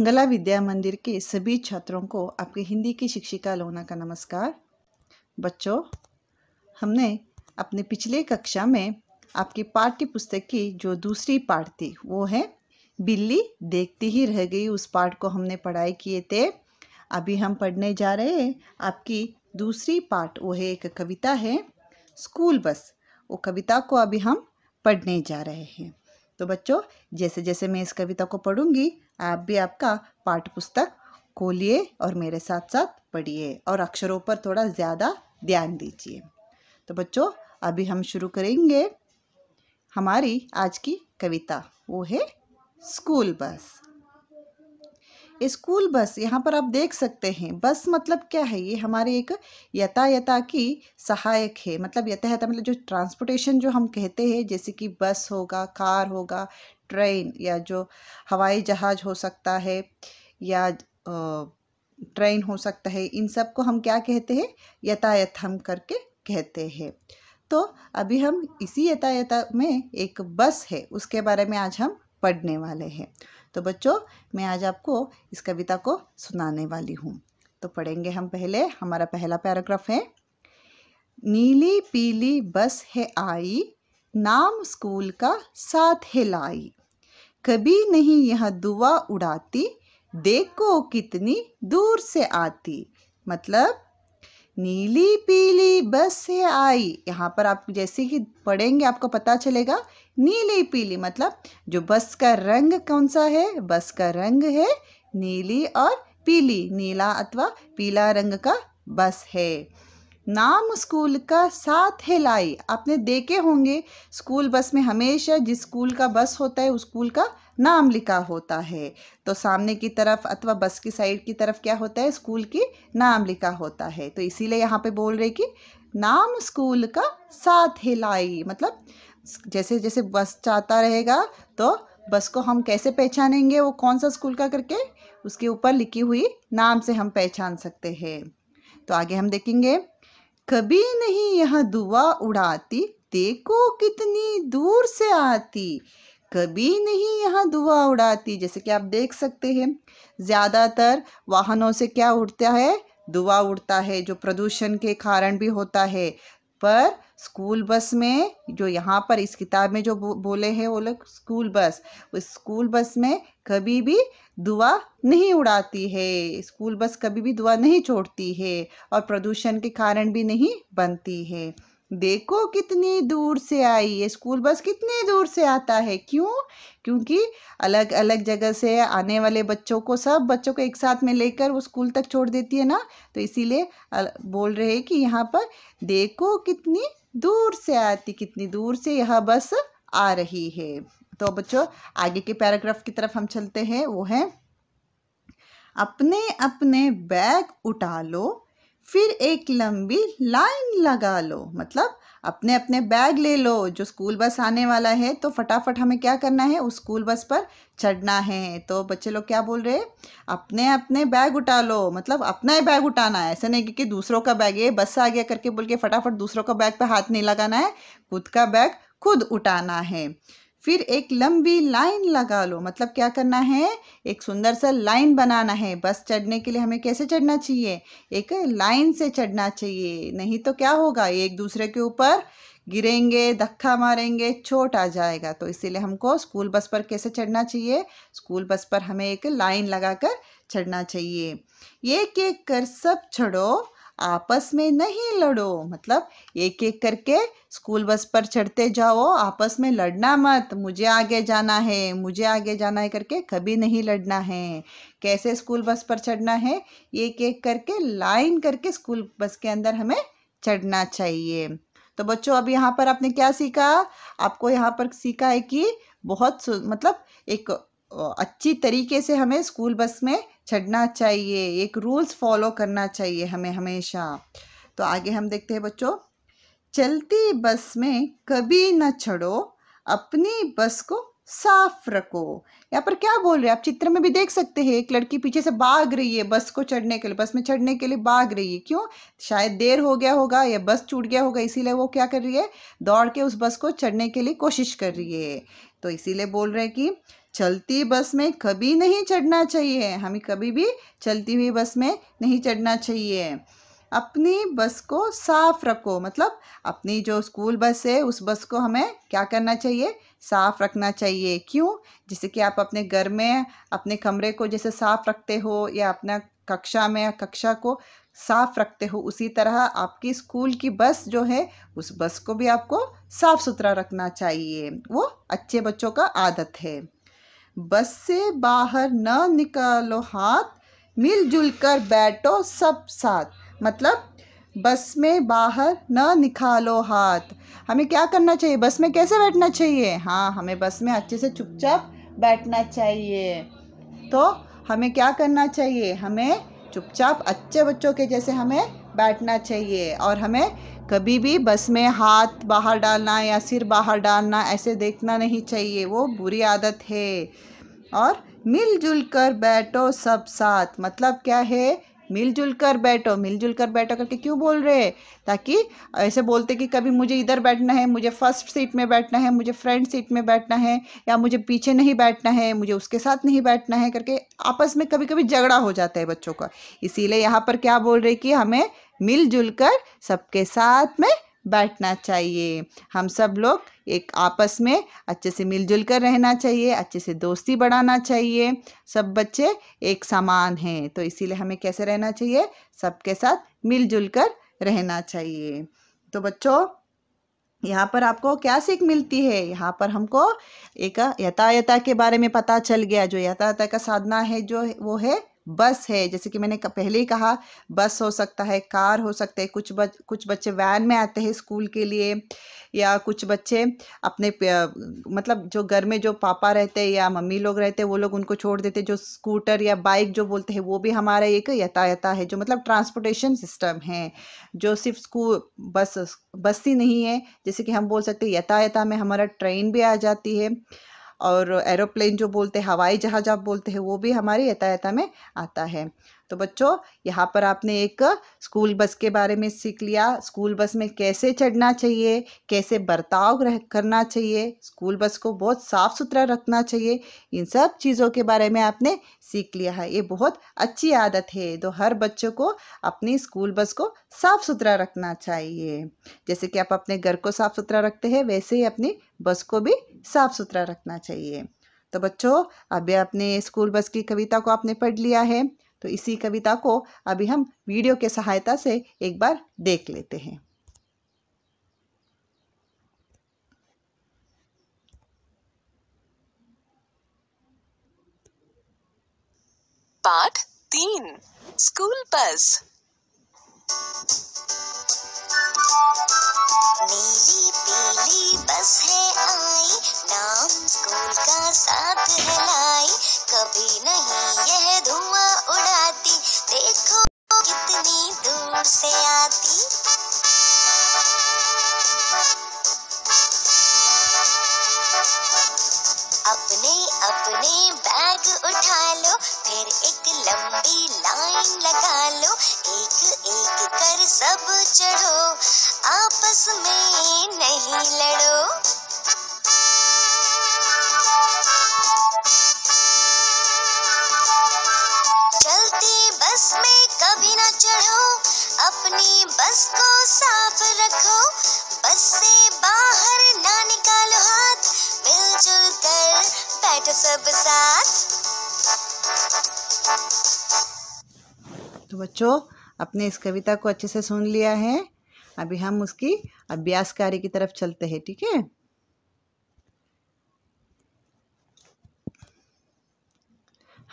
मंगला विद्या मंदिर के सभी छात्रों को आपकी हिंदी की शिक्षिका लोना का नमस्कार बच्चों हमने अपने पिछले कक्षा में आपकी पाठ्य पुस्तक की जो दूसरी पाठ थी वो है बिल्ली देखती ही रह गई उस पाठ को हमने पढ़ाई किए थे अभी हम पढ़ने जा रहे हैं आपकी दूसरी पाठ वो है एक कविता है स्कूल बस वो कविता को अभी हम पढ़ने जा रहे हैं तो बच्चों जैसे जैसे मैं इस कविता को पढ़ूंगी आप भी आपका पाठ पुस्तक खोलिए और मेरे साथ साथ पढ़िए और अक्षरों पर थोड़ा ज़्यादा ध्यान दीजिए तो बच्चों अभी हम शुरू करेंगे हमारी आज की कविता वो है स्कूल बस स्कूल बस यहाँ पर आप देख सकते हैं बस मतलब क्या है ये हमारे एक यातायाता की सहायक है मतलब यतायता मतलब जो ट्रांसपोर्टेशन जो हम कहते हैं जैसे कि बस होगा कार होगा ट्रेन या जो हवाई जहाज़ हो सकता है या ट्रेन हो सकता है इन सब को हम क्या कहते हैं यथायथम करके कहते हैं तो अभी हम इसी यथायथ में एक बस है उसके बारे में आज हम पढ़ने वाले हैं तो बच्चों मैं आज आपको इस कविता को सुनाने वाली हूँ तो पढ़ेंगे हम पहले हमारा पहला पैराग्राफ है नीली पीली बस है आई नाम स्कूल का साथ है लाई कभी नहीं यह दुआ उड़ाती देखो कितनी दूर से आती मतलब नीली पीली बस से आई यहाँ पर आप जैसे ही पढ़ेंगे आपको पता चलेगा नीली पीली मतलब जो बस का रंग कौन सा है बस का रंग है नीली और पीली नीला अथवा पीला रंग का बस है नाम स्कूल का साथ है लाई आपने देखे होंगे स्कूल बस में हमेशा जिस स्कूल का बस होता है उस स्कूल का नाम लिखा होता है तो सामने की तरफ अथवा बस की साइड की तरफ क्या होता है स्कूल की नाम लिखा होता है तो इसीलिए यहाँ पे बोल रहे कि नाम स्कूल का साथ हिलाई मतलब जैसे जैसे बस चाहता रहेगा तो बस को हम कैसे पहचानेंगे वो कौन सा स्कूल का करके उसके ऊपर लिखी हुई नाम से हम पहचान सकते हैं तो आगे हम देखेंगे कभी नहीं यह दुआ उड़ाती देखो कितनी दूर से आती कभी नहीं यहाँ दुआ उड़ाती जैसे कि आप देख सकते हैं ज़्यादातर वाहनों से क्या उड़ता है दुआ उड़ता है जो प्रदूषण के कारण भी होता है पर स्कूल बस में जो यहाँ पर इस किताब में जो बोले हैं वो लोग स्कूल बस उस स्कूल बस में कभी भी दुआ नहीं उड़ाती है स्कूल बस कभी भी दुआ नहीं छोड़ती है और प्रदूषण के कारण भी नहीं बनती है देखो कितनी दूर से आई है स्कूल बस कितनी दूर से आता है क्यों क्योंकि अलग अलग जगह से आने वाले बच्चों को सब बच्चों को एक साथ में लेकर वो स्कूल तक छोड़ देती है ना तो इसीलिए बोल रहे हैं कि यहाँ पर देखो कितनी दूर से आती कितनी दूर से यह बस आ रही है तो बच्चों आगे के पैराग्राफ की तरफ हम चलते हैं वो है अपने अपने बैग उठा लो फिर एक लंबी लाइन लगा लो मतलब अपने अपने बैग ले लो जो स्कूल बस आने वाला है तो फटाफट हमें क्या करना है उस स्कूल बस पर चढ़ना है तो बच्चे लोग क्या बोल रहे हैं अपने अपने बैग उठा लो मतलब अपना ही बैग उठाना है ऐसा नहीं कि, कि दूसरों का बैग है बस आ गया करके बोल के फटाफट दूसरों का बैग पर हाथ नहीं लगाना है खुद का बैग खुद उठाना है फिर एक लंबी लाइन लगा लो मतलब क्या करना है एक सुंदर सा लाइन बनाना है बस चढ़ने के लिए हमें कैसे चढ़ना चाहिए एक लाइन से चढ़ना चाहिए नहीं तो क्या होगा एक दूसरे के ऊपर गिरेंगे धक्का मारेंगे चोट आ जाएगा तो इसीलिए हमको स्कूल बस पर कैसे चढ़ना चाहिए स्कूल बस पर हमें एक लाइन लगाकर चढ़ना चाहिए एक एक कर सब चढ़ो आपस में नहीं लड़ो मतलब एक एक करके स्कूल बस पर चढ़ते जाओ आपस में लड़ना मत मुझे आगे जाना है मुझे आगे जाना है करके कभी नहीं लड़ना है कैसे स्कूल बस पर चढ़ना है एक एक करके लाइन करके स्कूल बस के अंदर हमें चढ़ना चाहिए तो बच्चों अब यहाँ पर आपने क्या सीखा आपको यहाँ पर सीखा है कि बहुत मतलब एक अच्छी तरीके से हमें स्कूल बस में चढ़ना चाहिए एक रूल्स फॉलो करना चाहिए हमें हमेशा तो आगे हम देखते हैं बच्चों चलती बस में कभी न चढ़ो अपनी बस को साफ रखो यहाँ पर क्या बोल रहे हैं आप चित्र में भी देख सकते हैं एक लड़की पीछे से भाग रही है बस को चढ़ने के लिए बस में चढ़ने के लिए भाग रही है क्यों शायद देर हो गया होगा या बस छूट गया होगा इसीलिए वो क्या कर रही है दौड़ के उस बस को चढ़ने के लिए कोशिश कर रही है तो इसीलिए बोल रहे हैं कि चलती बस में कभी नहीं चढ़ना चाहिए हमें कभी भी चलती हुई बस में नहीं चढ़ना चाहिए अपनी बस को साफ़ रखो मतलब अपनी जो स्कूल बस है उस बस को हमें क्या करना चाहिए साफ़ रखना चाहिए क्यों जैसे कि आप अपने घर में अपने कमरे को जैसे साफ़ रखते हो या अपना कक्षा में या कक्षा को साफ़ रखते हो उसी तरह आपकी स्कूल की बस जो है उस बस को भी आपको साफ़ सुथरा रखना चाहिए वो अच्छे बच्चों का आदत है बस से बाहर न निकालो हाथ मिलजुल कर बैठो सब साथ मतलब बस में बाहर न निकालो हाथ हमें क्या करना चाहिए बस में कैसे बैठना चाहिए हाँ हमें बस में अच्छे से चुपचाप बैठना चाहिए तो हमें क्या करना चाहिए हमें चुपचाप अच्छे बच्चों के जैसे हमें बैठना चाहिए और हमें कभी भी बस में हाथ बाहर डालना या सिर बाहर डालना ऐसे देखना नहीं चाहिए वो बुरी आदत है और मिलजुल कर बैठो सब साथ मतलब क्या है मिलजुल कर बैठो मिलजुल कर बैठो करके क्यों बोल रहे हैं ताकि ऐसे बोलते कि कभी मुझे इधर बैठना है मुझे फर्स्ट सीट में बैठना है मुझे फ्रंट सीट में बैठना है या मुझे पीछे नहीं बैठना है मुझे उसके साथ नहीं बैठना है करके आपस में कभी कभी झगड़ा हो जाता है बच्चों का इसीलिए यहाँ पर क्या बोल रहे कि हमें मिलजुल कर सबके साथ में बैठना चाहिए हम सब लोग एक आपस में अच्छे से मिलजुल कर रहना चाहिए अच्छे से दोस्ती बढ़ाना चाहिए सब बच्चे एक समान हैं तो इसीलिए हमें कैसे रहना चाहिए सबके साथ मिलजुल कर रहना चाहिए तो बच्चों यहाँ पर आपको क्या सीख मिलती है यहाँ पर हमको एक यथायता के बारे में पता चल गया जो यथायता का साधना है जो वो है बस है जैसे कि मैंने पहले ही कहा बस हो सकता है कार हो सकते हैं कुछ बच कुछ बच्चे वैन में आते हैं स्कूल के लिए या कुछ बच्चे अपने मतलब जो घर में जो पापा रहते हैं या मम्मी लोग रहते हैं वो लोग उनको छोड़ देते जो स्कूटर या बाइक जो बोलते हैं वो भी हमारा एक यातायाता है जो मतलब ट्रांसपोर्टेशन सिस्टम है जो सिर्फ स्कूल बस बस ही नहीं है जैसे कि हम बोल सकते हैं यातायाता में हमारा ट्रेन भी आ जाती है और एरोप्लेन जो बोलते हैं हवाई जहाज आप बोलते हैं वो भी हमारे यातायात में आता है तो बच्चों यहाँ पर आपने एक स्कूल बस के बारे में सीख लिया स्कूल बस में कैसे चढ़ना चाहिए कैसे बर्ताव रह करना चाहिए स्कूल बस को बहुत साफ़ सुथरा रखना चाहिए इन सब चीज़ों के बारे में आपने सीख लिया है ये बहुत अच्छी आदत है तो हर बच्चों को अपनी स्कूल बस को साफ़ सुथरा रखना चाहिए जैसे कि आप अपने घर को साफ़ सुथरा रखते हैं वैसे ही अपनी बस को भी साफ़ सुथरा रखना चाहिए तो बच्चों अभी आपने स्कूल बस की कविता को आपने पढ़ लिया है तो इसी कविता को अभी हम वीडियो के सहायता से एक बार देख लेते हैं पाठ तीन स्कूल बस नीली पीली बस है आई नाम स्कूल का साथ है लाई कभी नहीं यह धुआं उड़ाती देखो कितनी दूर से आती अपने अपने बैग उठा लो फिर एक लंबी लाइन लगा लो एक एक कर सब चढ़ो आपस में नहीं लड़ो चढ़ो अपनी बस को साफ रखो बस से बाहर ना निकालो हाथ मिलजुल कर बैठो सब साथ तो बच्चों अपने इस कविता को अच्छे से सुन लिया है अभी हम उसकी अभ्यास कार्य की तरफ चलते हैं ठीक है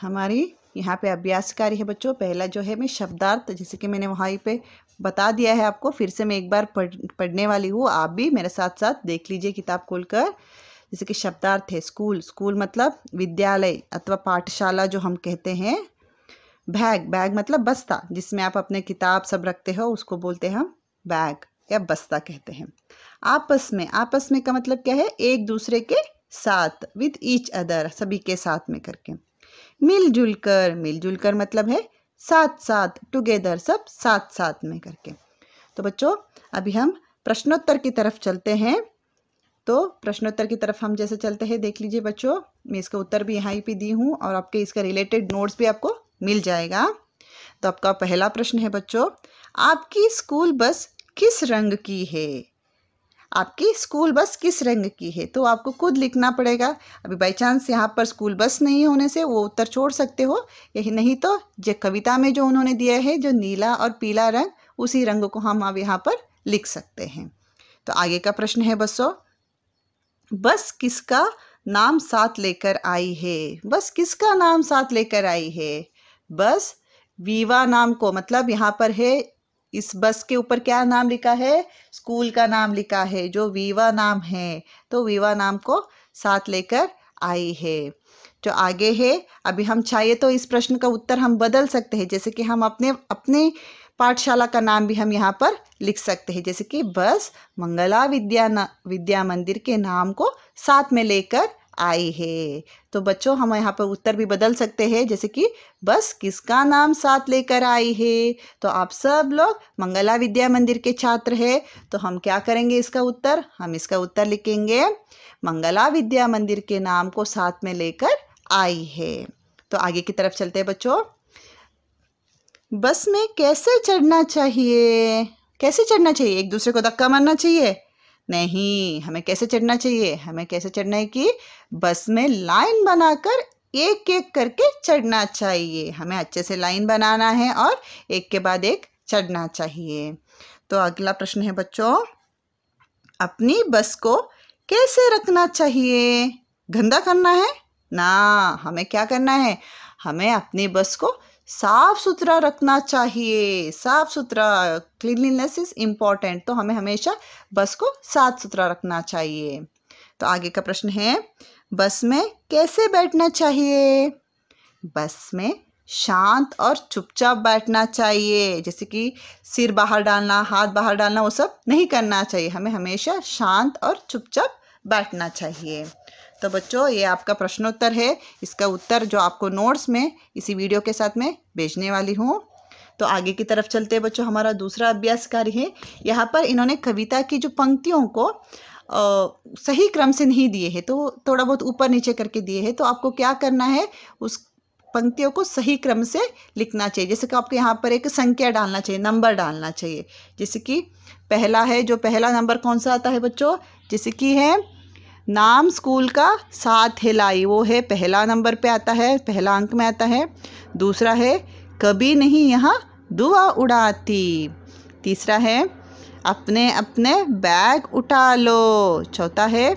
हमारी यहाँ पे अभ्यास कार्य है बच्चों पहला जो है मैं शब्दार्थ जैसे कि मैंने वहाँ पे बता दिया है आपको फिर से मैं एक बार पढ़ पढ़ने वाली हूँ आप भी मेरे साथ साथ देख लीजिए किताब खोलकर जैसे कि शब्दार्थ है स्कूल स्कूल मतलब विद्यालय अथवा पाठशाला जो हम कहते हैं बैग बैग मतलब बस्ता जिसमें आप अपने किताब सब रखते हो उसको बोलते हैं हम बैग या बस्ता कहते हैं आपस में आपस में का मतलब क्या है एक दूसरे के साथ विथ ईच अदर सभी के साथ में करके मिलजुल कर मिलजुल कर मतलब है साथ साथ टुगेदर सब साथ साथ में करके तो बच्चों अभी हम प्रश्नोत्तर की तरफ चलते हैं तो प्रश्नोत्तर की तरफ हम जैसे चलते हैं देख लीजिए बच्चों मैं इसका उत्तर भी यहाँ पे दी हूँ और आपके इसका रिलेटेड नोट्स भी आपको मिल जाएगा तो आपका पहला प्रश्न है बच्चों आपकी स्कूल बस किस रंग की है आपकी स्कूल बस किस रंग की है तो आपको खुद लिखना पड़ेगा अभी बाई चांस यहाँ पर स्कूल बस नहीं होने से वो उत्तर छोड़ सकते हो यही नहीं तो जो कविता में जो उन्होंने दिया है जो नीला और पीला रंग उसी रंग को हम अब यहाँ पर लिख सकते हैं तो आगे का प्रश्न है बसों बस किसका नाम साथ लेकर आई है बस किसका नाम साथ लेकर आई है बस वीवा नाम को मतलब यहाँ पर है इस बस के ऊपर क्या नाम लिखा है स्कूल का नाम लिखा है जो विवा नाम है तो विवा नाम को साथ लेकर आई है जो आगे है अभी हम चाहिए तो इस प्रश्न का उत्तर हम बदल सकते हैं जैसे कि हम अपने अपने पाठशाला का नाम भी हम यहाँ पर लिख सकते हैं जैसे कि बस मंगला विद्या विद्या मंदिर के नाम को साथ में लेकर आई है तो बच्चों हम यहाँ पर उत्तर भी बदल सकते हैं जैसे कि बस किसका नाम साथ लेकर आई है तो आप सब लोग मंगला विद्या मंदिर के छात्र हैं तो हम क्या करेंगे इसका उत्तर हम इसका उत्तर लिखेंगे मंगला विद्या मंदिर के नाम को साथ में लेकर आई है तो आगे की तरफ चलते हैं बच्चों बस में कैसे चढ़ना चाहिए कैसे चढ़ना चाहिए एक दूसरे को धक्का मारना चाहिए नहीं हमें कैसे चढ़ना चाहिए हमें कैसे चढ़ना है कि बस में लाइन बनाकर एक एक करके चढ़ना चाहिए हमें अच्छे से लाइन बनाना है और एक के बाद एक चढ़ना चाहिए तो अगला प्रश्न है बच्चों अपनी बस को कैसे रखना चाहिए गंदा करना है ना हमें क्या करना है हमें अपनी बस को साफ सुथरा रखना चाहिए साफ सुथरा क्लीनलीनेस इज इंपॉर्टेंट तो हमें हमेशा बस को साफ सुथरा रखना चाहिए तो आगे का प्रश्न है बस में कैसे बैठना चाहिए बस में शांत और चुपचाप बैठना चाहिए जैसे कि सिर बाहर डालना हाथ बाहर डालना वो सब नहीं करना चाहिए हमें हमेशा शांत और चुपचाप बैठना चाहिए तो बच्चों ये आपका प्रश्नोत्तर है इसका उत्तर जो आपको नोट्स में इसी वीडियो के साथ में भेजने वाली हूँ तो आगे की तरफ चलते हैं बच्चों हमारा दूसरा अभ्यास कार्य है यहाँ पर इन्होंने कविता की जो पंक्तियों को आ, सही क्रम से नहीं दिए हैं तो थोड़ा बहुत ऊपर नीचे करके दिए हैं तो आपको क्या करना है उस पंक्तियों को सही क्रम से लिखना चाहिए जैसे कि आपको यहाँ पर एक संख्या डालना चाहिए नंबर डालना चाहिए जैसे कि पहला है जो पहला नंबर कौन सा आता है बच्चों जैसे कि है नाम स्कूल का साथ हिलाई वो है पहला नंबर पे आता है पहला अंक में आता है दूसरा है कभी नहीं यहाँ दुआ उड़ाती तीसरा है अपने अपने बैग उठा लो चौथा है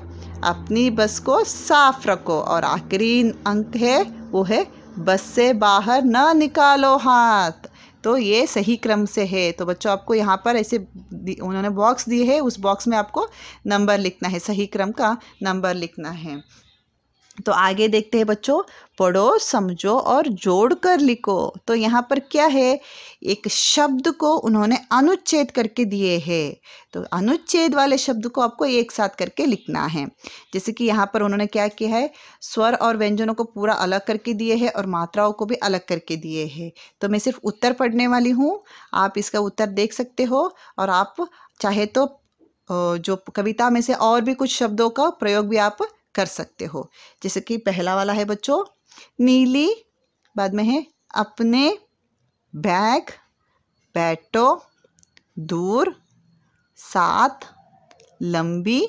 अपनी बस को साफ रखो और आखिरी अंक है वो है बस से बाहर ना निकालो हाथ तो ये सही क्रम से है तो बच्चों आपको यहाँ पर ऐसे उन्होंने बॉक्स दिए है उस बॉक्स में आपको नंबर लिखना है सही क्रम का नंबर लिखना है तो आगे देखते हैं बच्चों पढ़ो समझो और जोड़ कर लिखो तो यहाँ पर क्या है एक शब्द को उन्होंने अनुच्छेद करके दिए हैं तो अनुच्छेद वाले शब्द को आपको एक साथ करके लिखना है जैसे कि यहाँ पर उन्होंने क्या किया है स्वर और व्यंजनों को पूरा अलग करके दिए हैं और मात्राओं को भी अलग करके दिए है तो मैं सिर्फ उत्तर पढ़ने वाली हूँ आप इसका उत्तर देख सकते हो और आप चाहे तो जो कविता में से और भी कुछ शब्दों का प्रयोग भी आप कर सकते हो जैसे कि पहला वाला है बच्चों नीली बाद में है अपने बैग बैटो दूर साथ लंबी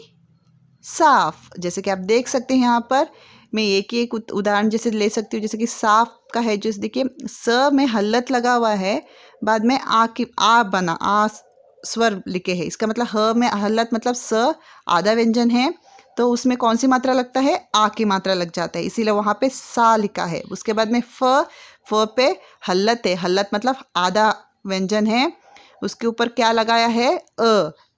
साफ जैसे कि आप देख सकते हैं यहाँ पर मैं एक ही एक उदाहरण जैसे ले सकती हूँ जैसे कि साफ का है जैसे देखिए स में हल्लत लगा हुआ है बाद में आ की आ बना आ स्वर लिखे है इसका मतलब ह में हल्लत मतलब स आधा व्यंजन है तो उसमें कौन सी मात्रा लगता है आ की मात्रा लग जाता है इसीलिए वहाँ पे सा लिखा है उसके बाद में फ फ पे हल्लत है हल्लत मतलब आधा व्यंजन है उसके ऊपर क्या लगाया है अ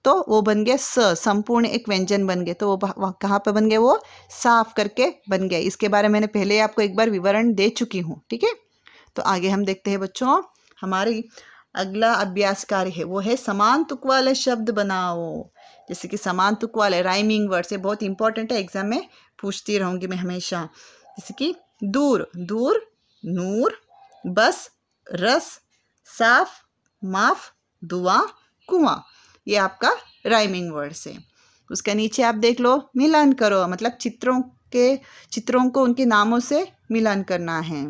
तो वो बन गया स संपूर्ण एक व्यंजन बन गए तो वो कहाँ पे बन गए वो साफ करके बन गए इसके बारे में मैंने पहले आपको एक बार विवरण दे चुकी हूँ ठीक है तो आगे हम देखते हैं बच्चों हमारी अगला अभ्यास कार्य है वो है समान तुक वाले शब्द बनाओ जैसे कि समान तुक वाले राइमिंग वर्ड्स ये बहुत इंपॉर्टेंट है एग्जाम में पूछती रहूँगी मैं हमेशा जैसे कि दूर दूर नूर बस रस साफ माफ दुआ कुआ ये आपका राइमिंग वर्ड्स है उसके नीचे आप देख लो मिलान करो मतलब चित्रों के चित्रों को उनके नामों से मिलान करना है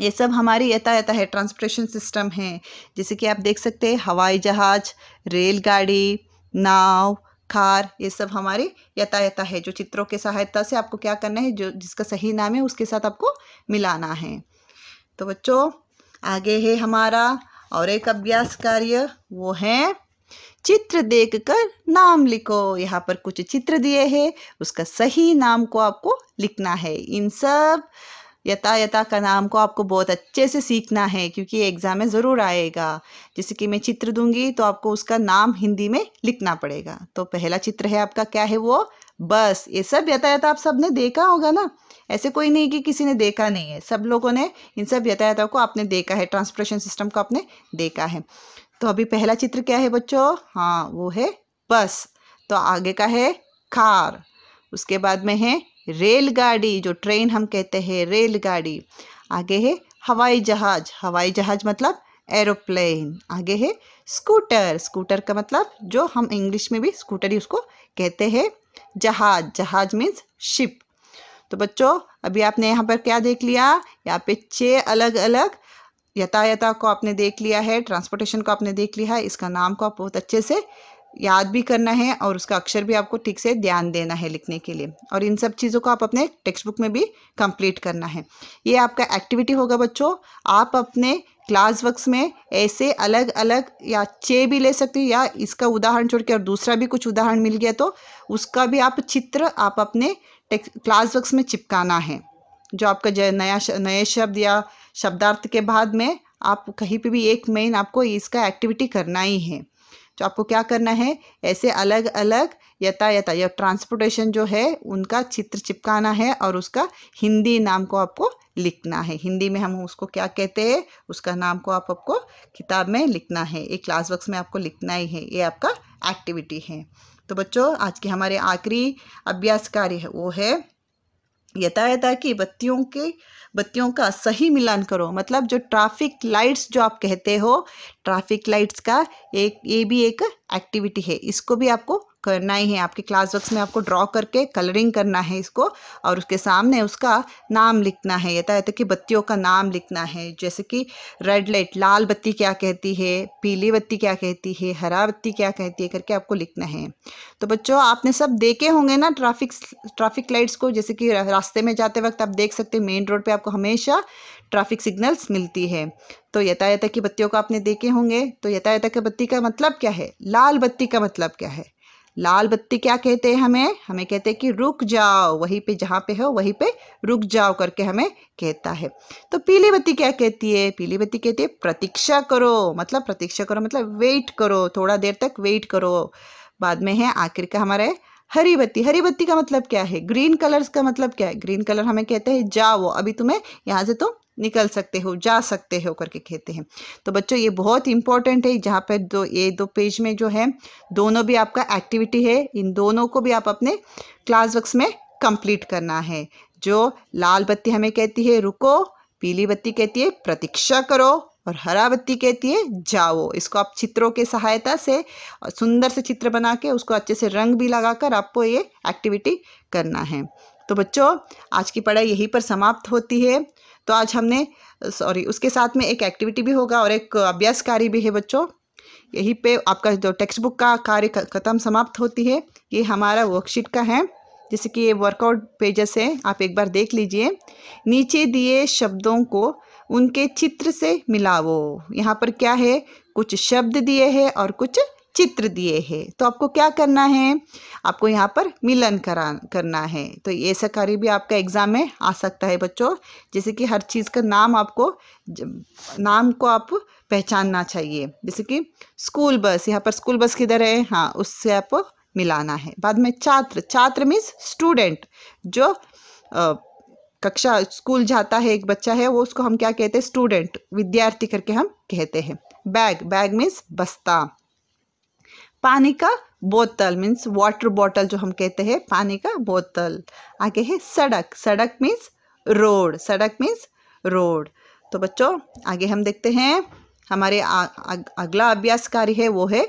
ये सब हमारी यातायात है ट्रांसपोर्टेशन सिस्टम है जैसे कि आप देख सकते हैं हवाई जहाज़ रेलगाड़ी नाव खार ये सब हमारे यतायता है जो चित्रों के सहायता से आपको क्या करना है जो जिसका सही नाम है उसके साथ आपको मिलाना है तो बच्चों आगे है हमारा और एक अभ्यास कार्य वो है चित्र देखकर नाम लिखो यहाँ पर कुछ चित्र दिए हैं उसका सही नाम को आपको लिखना है इन सब यता यता का नाम को आपको बहुत अच्छे से सीखना है क्योंकि एग्ज़ाम में ज़रूर आएगा जैसे कि मैं चित्र दूंगी तो आपको उसका नाम हिंदी में लिखना पड़ेगा तो पहला चित्र है आपका क्या है वो बस ये सब यातायात आप सब ने देखा होगा ना ऐसे कोई नहीं कि किसी ने देखा नहीं है सब लोगों ने इन सब यातायातों को आपने देखा है ट्रांसपोर्टेशन सिस्टम को आपने देखा है तो अभी पहला चित्र क्या है बच्चों हाँ वो है बस तो आगे का है कार उसके बाद में है रेलगाड़ी जो ट्रेन हम कहते हैं रेलगाड़ी आगे है हवाई जहाज हवाई जहाज मतलब एरोप्लेन आगे है स्कूटर स्कूटर का मतलब जो हम इंग्लिश में भी स्कूटर ही उसको कहते हैं जहाज जहाज मीन्स शिप तो बच्चों अभी आपने यहाँ पर क्या देख लिया यहाँ पे छः अलग अलग यातायात को आपने देख लिया है ट्रांसपोर्टेशन को आपने देख लिया है इसका नाम को आप बहुत अच्छे से याद भी करना है और उसका अक्षर भी आपको ठीक से ध्यान देना है लिखने के लिए और इन सब चीज़ों को आप अपने टेक्स्ट बुक में भी कंप्लीट करना है ये आपका एक्टिविटी होगा बच्चों आप अपने क्लास वर्क्स में ऐसे अलग अलग या चे भी ले सकते हो या इसका उदाहरण छोड़ के और दूसरा भी कुछ उदाहरण मिल गया तो उसका भी आप चित्र आप अपने क्लास वर्क्स में चिपकाना है जो आपका नया नए शब्द या शब्दार्थ के बाद में आप कहीं पे भी एक मेन आपको इसका एक्टिविटी करना ही है तो आपको क्या करना है ऐसे अलग अलग यातायात या ट्रांसपोर्टेशन जो है उनका चित्र चिपकाना है और उसका हिंदी नाम को आपको लिखना है हिंदी में हम उसको क्या कहते हैं उसका नाम को आप आपको किताब में लिखना है ये क्लास वर्क्स में आपको लिखना ही है ये आपका एक्टिविटी है तो बच्चों आज के हमारे आखिरी अभ्यास कार्य है वो है यता यता की बत्तियों के बत्तियों का सही मिलान करो मतलब जो ट्रैफिक लाइट्स जो आप कहते हो ट्रैफिक लाइट्स का एक ये भी एक एक्टिविटी है इसको भी आपको करना ही है आपके क्लास वर्क में आपको ड्रॉ करके कलरिंग करना है इसको और उसके सामने उसका नाम लिखना है यथा की बत्तियों का नाम लिखना है जैसे कि रेड लाइट लाल बत्ती क्या कहती है पीली बत्ती क्या कहती है हरा बत्ती क्या कहती है करके आपको लिखना है तो बच्चों आपने सब देखे होंगे ना ट्राफिक ट्राफिक लाइट्स को जैसे कि रास्ते में जाते वक्त आप देख सकते हैं मेन रोड पर आपको हमेशा ट्रैफिक सिग्नल्स मिलती है तो यथायथा की बत्तियों को आपने देखे होंगे तो यथायथा की बत्ती का मतलब क्या है लाल बत्ती का मतलब क्या है लाल बत्ती क्या कहते हैं हमें हमें कहते हैं कि रुक जाओ वहीं पे जहाँ पे हो वहीं पे रुक जाओ करके हमें कहता है तो पीली बत्ती क्या कहती है पीली बत्ती कहती है प्रतीक्षा करो मतलब प्रतीक्षा करो मतलब वेट करो थोड़ा देर तक वेट करो बाद में है आखिर का हमारे हरी बत्ती हरी बत्ती का मतलब क्या है ग्रीन कलर्स का मतलब क्या है ग्रीन कलर हमें कहते हैं जाओ अभी तुम्हें यहाँ से तुम निकल सकते हो जा सकते हो करके कहते हैं तो बच्चों ये बहुत इंपॉर्टेंट है जहाँ पर दो ये दो पेज में जो है दोनों भी आपका एक्टिविटी है इन दोनों को भी आप अपने क्लास वर्क में कंप्लीट करना है जो लाल बत्ती हमें कहती है रुको पीली बत्ती कहती है प्रतीक्षा करो और हरा बत्ती कहती है जाओ इसको आप चित्रों के सहायता से सुंदर से चित्र बना के उसको अच्छे से रंग भी लगाकर आपको ये एक्टिविटी करना है तो बच्चों आज की पढ़ाई यहीं पर समाप्त होती है तो आज हमने सॉरी उसके साथ में एक एक्टिविटी भी होगा और एक अभ्यास कार्य भी है बच्चों यहीं पे आपका जो टेक्स्ट बुक का कार्य खत्म समाप्त होती है ये हमारा वर्कशीट का है जैसे कि ये वर्कआउट पेजेस है आप एक बार देख लीजिए नीचे दिए शब्दों को उनके चित्र से मिलाओ यहाँ पर क्या है कुछ शब्द दिए हैं और कुछ चित्र दिए हैं तो आपको क्या करना है आपको यहाँ पर मिलन करा करना है तो ये सकारी भी आपका एग्ज़ाम में आ सकता है बच्चों जैसे कि हर चीज़ का नाम आपको नाम को आप पहचानना चाहिए जैसे कि स्कूल बस यहाँ पर स्कूल बस किधर है हाँ उससे आपको मिलाना है बाद में छात्र छात्र मीन्स स्टूडेंट जो आ, कक्षा स्कूल जाता है एक बच्चा है वो उसको हम क्या कहते हैं स्टूडेंट विद्यार्थी करके हम कहते हैं बैग बैग मीन्स बस्ता पानी का बोतल मीन्स वाटर बॉटल जो हम कहते हैं पानी का बोतल आगे है सड़क सड़क मीन्स रोड सड़क मीन्स रोड तो बच्चों आगे हम देखते हैं हमारे आ, अगला अभ्यास कार्य है वो है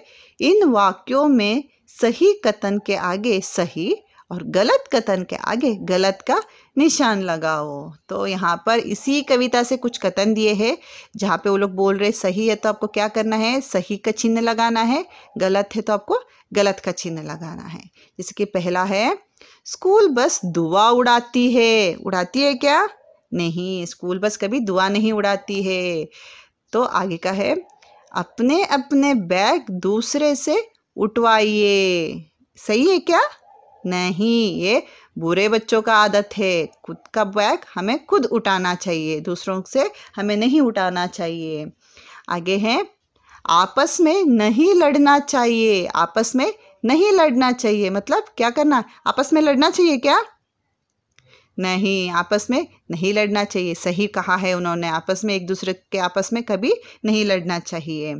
इन वाक्यों में सही कथन के आगे सही और गलत कथन के आगे गलत का निशान लगाओ तो यहाँ पर इसी कविता से कुछ कथन दिए हैं जहाँ पे वो लोग बोल रहे सही है तो आपको क्या करना है सही का चिन्ह लगाना है गलत है तो आपको गलत का चिन्ह लगाना है जैसे कि पहला है स्कूल बस दुआ उड़ाती है उड़ाती है क्या नहीं स्कूल बस कभी दुआ नहीं उड़ाती है तो आगे का है अपने अपने बैग दूसरे से उठवाइए सही है क्या नहीं ये बुरे बच्चों का आदत है खुद का बैग हमें खुद उठाना चाहिए दूसरों से हमें नहीं उठाना चाहिए आगे हैं आपस में नहीं लड़ना चाहिए आपस में नहीं लड़ना चाहिए मतलब क्या करना आपस में लड़ना चाहिए क्या नहीं आपस में नहीं लड़ना चाहिए सही कहा है उन्होंने आपस में एक दूसरे के आपस में कभी नहीं लड़ना चाहिए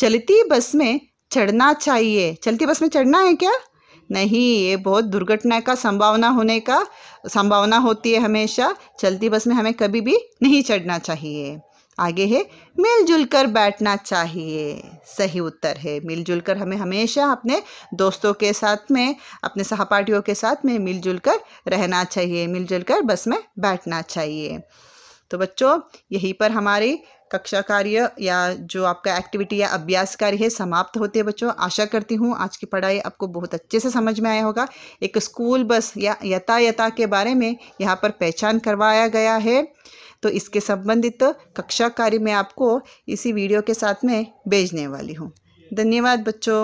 चलती बस में चढ़ना चाहिए चलती बस में चढ़ना है क्या नहीं ये बहुत दुर्घटना का संभावना होने का संभावना होती है हमेशा चलती बस में हमें कभी भी नहीं चढ़ना चाहिए आगे है मिलजुल कर बैठना चाहिए सही उत्तर है मिलजुल कर हमें हमेशा अपने दोस्तों के साथ में अपने सहपाठियों के साथ में मिलजुल कर रहना चाहिए मिलजुल कर बस में बैठना चाहिए तो बच्चों यहीं पर हमारी कक्षा कार्य या जो आपका एक्टिविटी या अभ्यास कार्य है समाप्त होते हैं बच्चों आशा करती हूँ आज की पढ़ाई आपको बहुत अच्छे से समझ में आया होगा एक स्कूल बस या यातायाता के बारे में यहाँ पर पहचान करवाया गया है तो इसके संबंधित कक्षा कार्य मैं आपको इसी वीडियो के साथ में भेजने वाली हूँ धन्यवाद बच्चों